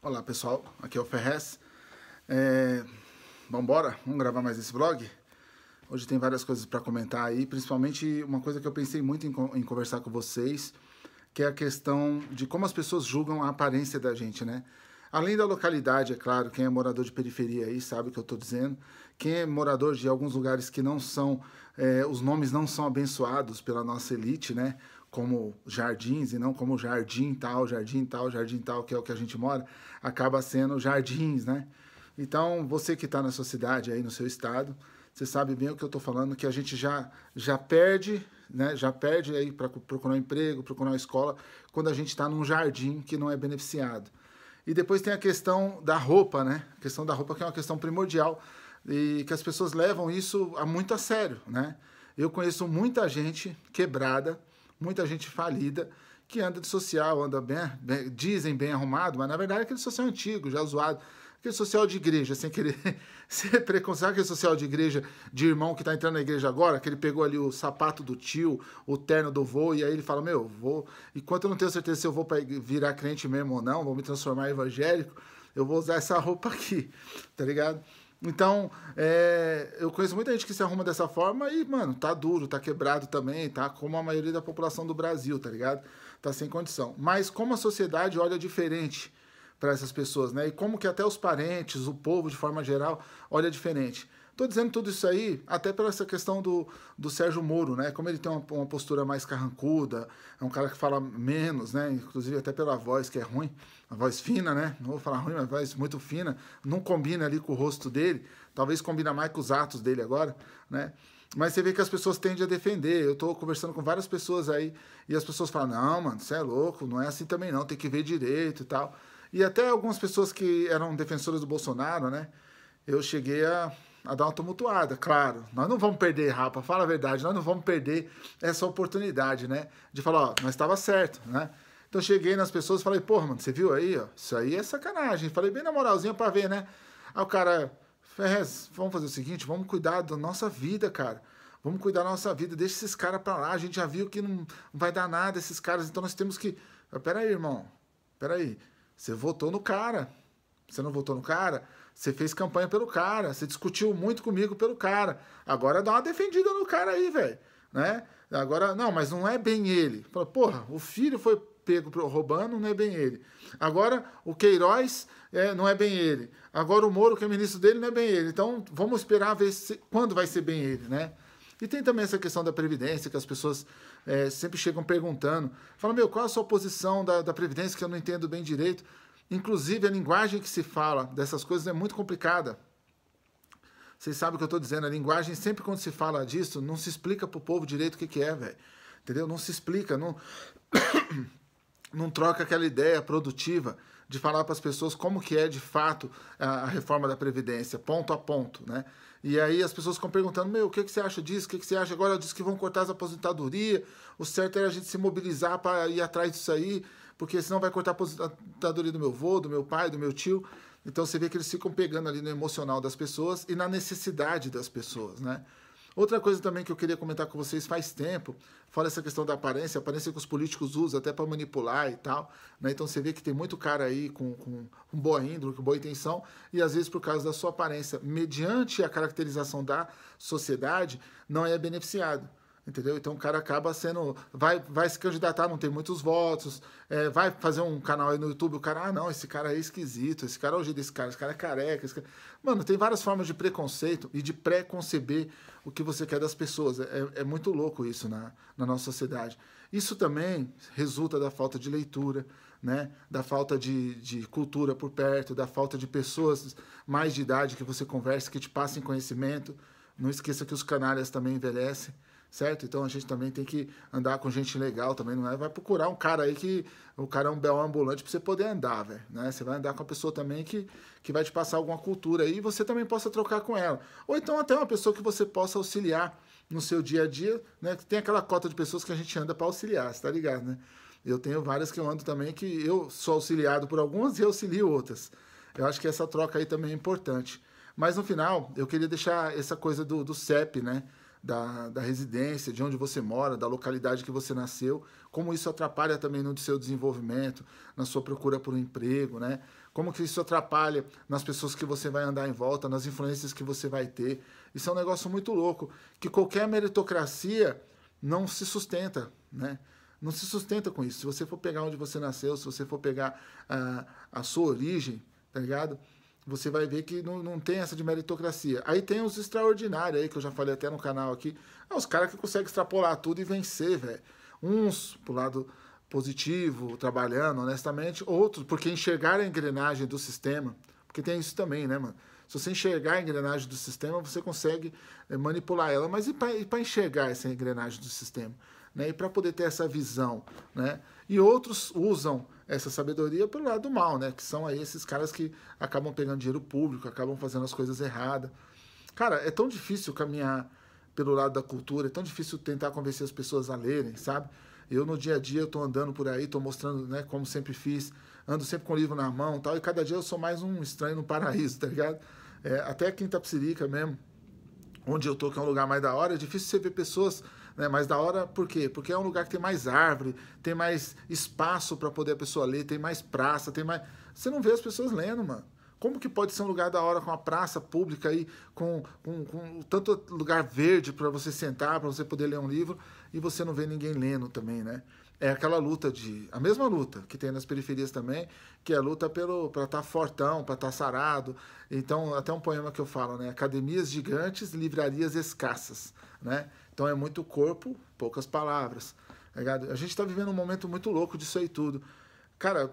Olá pessoal, aqui é o Ferrez. É... Vambora, vamos gravar mais esse vlog? Hoje tem várias coisas para comentar aí, principalmente uma coisa que eu pensei muito em, em, conversar com vocês, que é a questão de como as pessoas julgam a aparência da gente, né? Além da localidade, é claro, quem é morador de periferia aí sabe o que eu estou dizendo. Quem é morador de alguns lugares que não são, é, os nomes não são abençoados pela nossa elite, né? como jardins e não como jardim tal, jardim tal, jardim tal, que é o que a gente mora, acaba sendo jardins, né? Então, você que está na sua cidade aí, no seu estado, você sabe bem o que eu estou falando, que a gente já, já perde, né? Já perde aí para procurar um emprego, procurar uma escola, quando a gente está num jardim que não é beneficiado. E depois tem a questão da roupa, né? A questão da roupa que é uma questão primordial e que as pessoas levam isso a muito a sério, né? Eu conheço muita gente quebrada muita gente falida que anda de social, anda bem, bem, dizem bem arrumado, mas na verdade é aquele social antigo, já zoado, aquele social de igreja, sem querer ser preconceituoso, aquele social de igreja de irmão que está entrando na igreja agora, que ele pegou ali o sapato do tio, o terno do vô, e aí ele fala: Meu, vou, enquanto eu não tenho certeza se eu vou virar crente mesmo ou não, vou me transformar em evangélico, eu vou usar essa roupa aqui, tá ligado? Então, é, eu conheço muita gente que se arruma dessa forma e, mano, tá duro, tá quebrado também, tá como a maioria da população do Brasil, tá ligado? Tá sem condição. Mas como a sociedade olha diferente para essas pessoas, né? E como que até os parentes, o povo de forma geral, olha diferente. Tô dizendo tudo isso aí até pela essa questão do, do Sérgio Moro, né? Como ele tem uma, uma, postura mais carrancuda, é um cara que fala menos, né? Inclusive até pela voz, que é ruim, a voz fina, né? Não vou falar ruim, mas voz muito fina. Não combina ali com o rosto dele. Talvez combina mais com os atos dele agora, né? Mas você vê que as pessoas tendem a defender. Eu tô conversando com várias pessoas aí e as pessoas falam: não, mano, você é louco, não é assim também não, tem que ver direito e tal. E até algumas pessoas que eram defensoras do Bolsonaro, né? Eu cheguei a a dar uma tumultuada, claro. Nós não vamos perder, Rapa, fala a verdade, nós não vamos perder essa oportunidade, né? De falar, ó, nós estava certo, né? Então cheguei nas pessoas e falei, porra, mano, você viu aí, ó? Isso aí é sacanagem. Falei bem na moralzinha pra ver, né? Aí o cara, Ferrez, vamos fazer o seguinte, vamos cuidar da nossa vida, cara. Vamos cuidar da nossa vida, deixa esses caras pra lá. A gente já viu que não vai dar nada esses caras, então nós temos que. Ah, peraí, irmão, peraí. Você votou no cara. Você não votou no cara? Você fez campanha pelo cara, você discutiu muito comigo pelo cara. Agora dá uma defendida no cara aí, velho. Né? Agora, não, mas não é bem ele. Fala, porra, o filho foi pego roubando, não é bem ele. Agora, o Queiroz é, não é bem ele. Agora, o Moro, que é ministro dele, não é bem ele. Então, vamos esperar ver se, quando vai ser bem ele, né? E tem também essa questão da Previdência, que as pessoas é, sempre chegam perguntando. Fala, meu, qual a sua posição da, da Previdência que eu não entendo bem direito? Inclusive, a linguagem que se fala dessas coisas é muito complicada. Vocês sabem o que eu estou dizendo. A linguagem, sempre quando se fala disso, não se explica para o povo direito o que, que é, velho. Entendeu? Não se explica, não, não troca aquela ideia produtiva de falar para as pessoas como que é de fato a, reforma da Previdência, ponto a ponto, né? E aí as pessoas ficam perguntando, meu, o que, que você acha disso? O que, que você acha? Agora diz que vão cortar as aposentadorias, o certo era a gente se mobilizar para ir atrás disso aí porque senão vai cortar a aposentadoria do meu avô, do meu pai, do meu tio. Então você vê que eles ficam pegando ali no emocional das pessoas e na necessidade das pessoas, né? Outra coisa também que eu queria comentar com vocês faz tempo, fora essa questão da aparência, a aparência que os políticos usam até para manipular e tal, né? Então você vê que tem muito cara aí com, com, com boa índole, com boa intenção, e às vezes por causa da sua aparência, mediante a caracterização da sociedade, não é beneficiado entendeu? Então o cara acaba sendo, vai, vai se candidatar, não tem muitos votos, é, vai fazer um canal aí no YouTube, o cara, ah não, esse cara é esquisito, esse cara é hoje desse cara, esse cara é careca, cara... mano, tem várias formas de preconceito e de pré-conceber o que você quer das pessoas, é, é, é muito louco isso na, na nossa sociedade. Isso também resulta da falta de leitura, né? da falta de, de, cultura por perto, da falta de pessoas mais de idade que você conversa, que te passem conhecimento. Não esqueça que os canalhas também envelhecem certo? Então a gente também tem que andar com gente legal também, não é? Vai procurar um cara aí que o cara é um belo ambulante para você poder andar, velho, né? Você vai andar com uma pessoa também que, que vai te passar alguma cultura aí e você também possa trocar com ela. Ou então até uma pessoa que você possa auxiliar no seu dia a dia, né? Que tem aquela cota de pessoas que a gente anda para auxiliar, você tá ligado, né? Eu tenho várias que eu ando também que eu sou auxiliado por algumas e auxilio outras. Eu acho que essa troca aí também é importante. Mas no final, eu queria deixar essa coisa do, do CEP, né? da, da residência, de onde você mora, da localidade que você nasceu, como isso atrapalha também no seu desenvolvimento, na sua procura por um emprego, né? Como que isso atrapalha nas pessoas que você vai andar em volta, nas influências que você vai ter. Isso é um negócio muito louco, que qualquer meritocracia não se sustenta, né? Não se sustenta com isso. Se você for pegar onde você nasceu, se você for pegar ah, a sua origem, tá ligado? você vai ver que não, não tem essa de meritocracia. Aí tem os extraordinários aí, que eu já falei até no canal aqui. É os caras que conseguem extrapolar tudo e vencer, velho. Uns pro lado positivo, trabalhando honestamente, outros porque enxergar a engrenagem do sistema, porque tem isso também, né, mano? Se você enxergar a engrenagem do sistema, você consegue eh, manipular ela. Mas e para enxergar essa engrenagem do sistema? né? E para poder ter essa visão, né? E outros usam essa sabedoria pelo lado do mal, né? Que são esses caras que acabam pegando dinheiro público, acabam fazendo as coisas erradas. Cara, é tão difícil caminhar pelo lado da cultura, é tão difícil tentar convencer as pessoas a lerem, sabe? Eu no dia a dia eu tô andando por aí, tô mostrando, né, como sempre fiz, ando sempre com o livro na mão, tal, e cada dia eu sou mais um estranho no paraíso, tá ligado? É, até quinta psirica mesmo, onde eu tô, que é um lugar mais da hora, é difícil você ver pessoas né, mais da hora, por quê? Porque é um lugar que tem mais árvore, tem mais espaço para poder a pessoa ler, tem mais praça, tem mais. Você não vê as pessoas lendo, mano. Como que pode ser um lugar da hora com uma praça pública aí, com, com, com tanto lugar verde para você sentar, para você poder ler um livro, e você não vê ninguém lendo também, né? é aquela luta de. A mesma luta que tem nas periferias também, que é a luta pelo para estar tá fortão, para estar tá sarado. Então, até um poema que eu falo, né? Academias gigantes, livrarias escassas. Né? Então é muito corpo, poucas palavras. É ligado a gente está vivendo um momento muito louco disso aí tudo. Cara,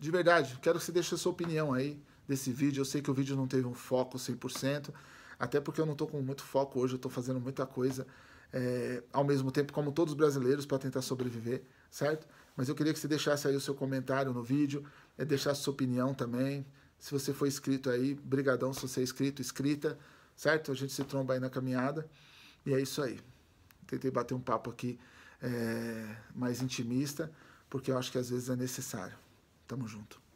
de verdade, quero que você deixe a sua opinião aí desse vídeo. Eu sei que o vídeo não teve um foco 100%, até porque eu não estou com muito foco hoje, eu estou fazendo muita coisa é, ao mesmo tempo como todos os brasileiros, para tentar sobreviver, certo? Mas eu queria que você deixasse aí o seu comentário no vídeo, é, deixasse sua opinião também. Se você for inscrito aí, brigadão se você é inscrito, inscrita, certo? A gente se tromba aí na caminhada. E é isso aí. Tentei bater um papo aqui é, mais intimista, porque eu acho que às vezes é necessário. Tamo junto.